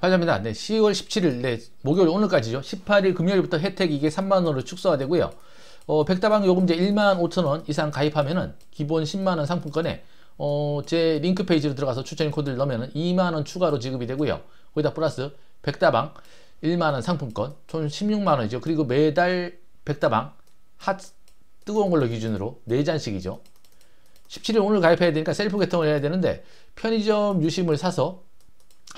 환자입니다. 네, 10월 17일, 네, 목요일 오늘까지죠. 18일 금요일부터 혜택 이게 3만원으로 축소가 되고요. 어, 백다방 요금제 1만 5천원 이상 가입하면은 기본 10만원 상품권에 어, 제 링크 페이지로 들어가서 추천 코드를 넣으면 2만원 추가로 지급이 되고요. 거기다 플러스 백다방 1만원 상품권 총 16만원이죠. 그리고 매달 백다방 핫 뜨거운 걸로 기준으로 4잔씩이죠. 17일 오늘 가입해야 되니까 셀프 개통을 해야 되는데 편의점 유심을 사서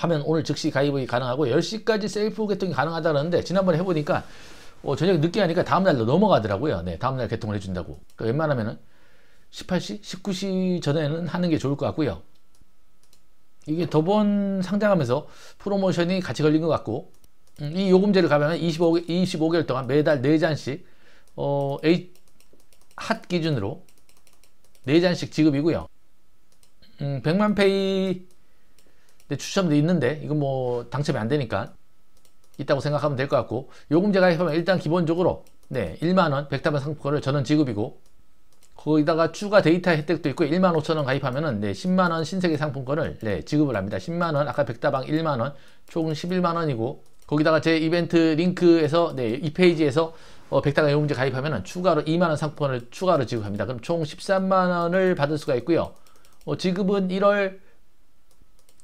하면 오늘 즉시 가입이 가능하고 10시까지 셀프 개통이 가능하다는데 지난번에 해보니까 어, 저녁 에 늦게 하니까 다음날로 넘어가더라고요. 네, 다음날 개통을 해준다고. 그러니까 웬만하면 18시, 19시 전에는 하는 게 좋을 것 같고요. 이게 더번 상장하면서 프로모션이 같이 걸린 것 같고 음, 이 요금제를 가면 25, 25개월 동안 매달 4잔씩 어, H, 핫 기준으로 4잔씩 지급이고요. 음, 100만페이 근데 추첨도 있는데 이건 뭐 당첨이 안 되니까 있다고 생각하면 될 것 같고 요금제 가입하면 일단 기본적으로 네 1만원 백다방 상품권을 저는 지급이고 거기다가 추가 데이터 혜택도 있고 1만 5천원 가입하면은 네 10만원 신세계 상품권을 네 지급을 합니다 10만원 아까 백다방 1만원 총 11만원이고 거기다가 제 이벤트 링크에서 네이 페이지에서 어, 백다방 요금제 가입하면은 추가로 2만원 상품권을 추가로 지급합니다 그럼 총 13만원을 받을 수가 있고요 어, 지급은 1월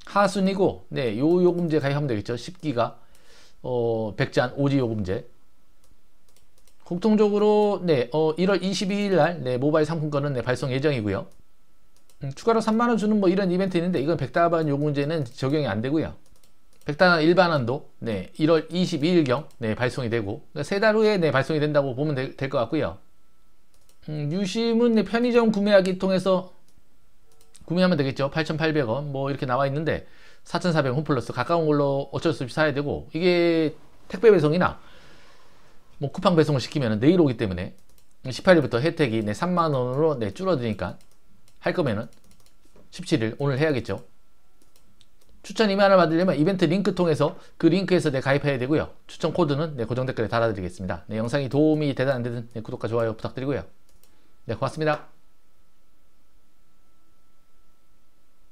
하순이고 네, 요 요금제 가입하면 되겠죠. 10기가 어, 백잔 오지 요금제 공통적으로 네, 어, 1월 22일 날 네, 모바일 상품권은 네, 발송 예정이고요. 음, 추가로 3만원 주는 뭐 이런 이벤트 있는데 이건 백다반 요금제는 적용이 안 되고요. 백다반 일반원도 네, 1월 22일경 네, 발송이 되고 그러니까 세달 후에 네, 발송이 된다고 보면 될 것 같고요. 음, 유심은 네, 편의점 구매하기 통해서 구매하면 되겠죠 8,800원 뭐 이렇게 나와 있는데 4,400원 홈플러스 가까운 걸로 어쩔 수 없이 사야 되고 이게 택배 배송이나 뭐 쿠팡 배송을 시키면 내일 오기 때문에 18일부터 혜택이 내 3만원으로 내 줄어드니까 할 거면은 17일 오늘 해야겠죠 추천 이메일을 받으려면 이벤트 링크 통해서 그 링크에서 내 가입해야 되고요 추천 코드는 내 네, 고정 댓글에 달아드리겠습니다 네, 영상이 도움이 되든 안 되든 네, 구독과 좋아요 부탁드리고요 네 고맙습니다